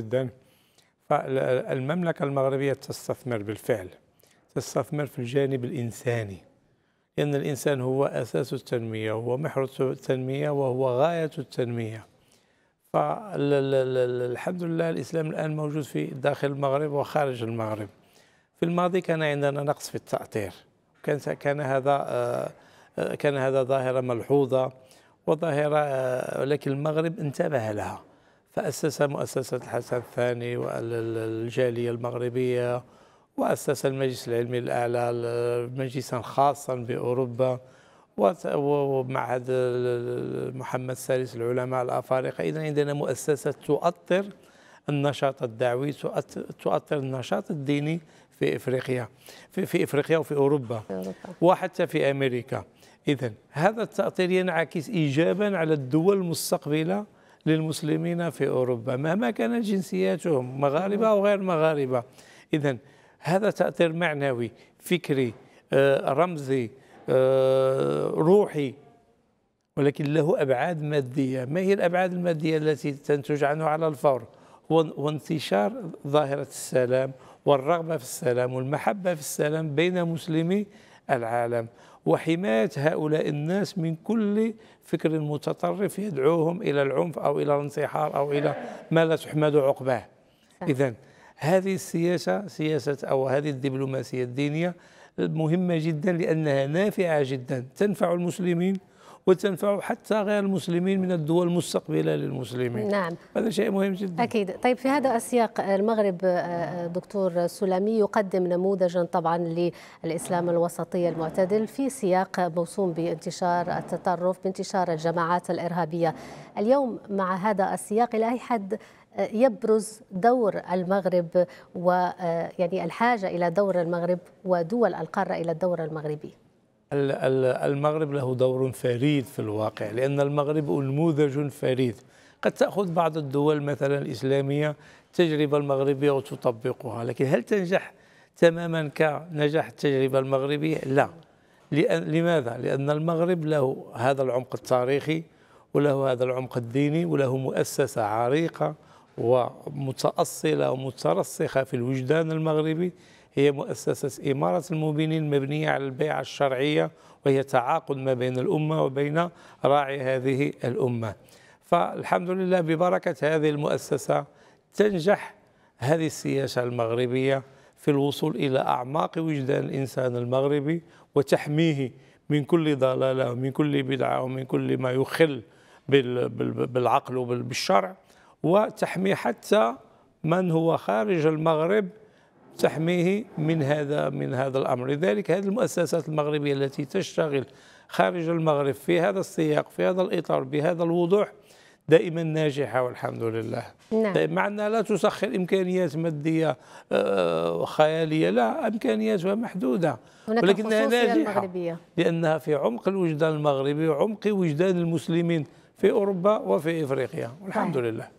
جدا فالمملكة المغربية تستثمر بالفعل تستثمر في الجانب الإنساني لأن الإنسان هو أساس التنمية هو محور التنمية وهو غاية التنمية فالحمد لله الإسلام الآن موجود في داخل المغرب وخارج المغرب في الماضي كان عندنا نقص في التأطير كان كان هذا آه، كان هذا ظاهرة ملحوظة وظاهرة آه، لكن المغرب انتبه لها فأسس مؤسسة الحسن الثاني والجالية المغربية وأسس المجلس العلمي الأعلى مجلسا خاصا بأوروبا ومعهد محمد السادس العلماء الأفارقة إذا عندنا مؤسسة تؤطر النشاط الدعوي تؤطر النشاط الديني في إفريقيا في, في إفريقيا وفي أوروبا. وحتى في أمريكا إذا هذا التأطير ينعكس إيجابا على الدول المستقبلة للمسلمين في أوروبا مهما كانت جنسياتهم مغاربة أو غير مغاربة إذا هذا تأثير معنوي فكري آه، رمزي آه، روحي ولكن له أبعاد مادية ما هي الأبعاد المادية التي تنتج عنه على الفور وانتشار ظاهرة السلام والرغبة في السلام والمحبة في السلام بين مسلمي العالم وحماية هؤلاء الناس من كل فكر متطرف يدعوهم إلى العنف أو إلى الانتحار أو إلى ما لا تحمد عقباه إذا هذه السياسة سياسة أو هذه الدبلوماسية الدينية مهمة جدا لأنها نافعة جدا تنفع المسلمين وتنفع حتى غير المسلمين من الدول المستقبله للمسلمين نعم هذا شيء مهم جدا اكيد طيب في هذا السياق المغرب آه، آه، دكتور سلامي يقدم نموذجا طبعا للاسلام الوسطي المعتدل في سياق موسوم بانتشار التطرف بانتشار الجماعات الارهابيه اليوم مع هذا السياق الى اي حد آه، يبرز دور المغرب ويعني الحاجه الى دور المغرب ودول القاره الى الدور المغربي المغرب له دور فريد في الواقع لأن المغرب نموذج فريد قد تأخذ بعض الدول مثلا الإسلامية التجربة المغربية وتطبقها لكن هل تنجح تماما كنجاح التجربة المغربية؟ لا لأن لماذا؟ لأن المغرب له هذا العمق التاريخي وله هذا العمق الديني وله مؤسسة عريقة ومتأصلة ومترسخة في الوجدان المغربي هي مؤسسة إمارة المؤمنين مبنية على البيعة الشرعية وهي تعاقد ما بين الأمة وبين راعي هذه الأمة فالحمد لله ببركة هذه المؤسسة تنجح هذه السياسة المغربية في الوصول إلى أعماق وجدان الإنسان المغربي وتحميه من كل ضلالة ومن كل بدعة ومن كل ما يخل بالعقل وبالشرع وتحمي حتى من هو خارج المغرب تحميه من هذا من هذا الامر لذلك هذه المؤسسات المغربيه التي تشتغل خارج المغرب في هذا السياق في هذا الاطار بهذا الوضوح دائما ناجحه والحمد لله نعم. طيب، مع انها لا تسخر امكانيات ماديه آه، خياليه لا امكانياتها محدوده ولكنها ناجحه المغربية. لانها في عمق الوجدان المغربي وعمق وجدان المسلمين في اوروبا وفي افريقيا والحمد لله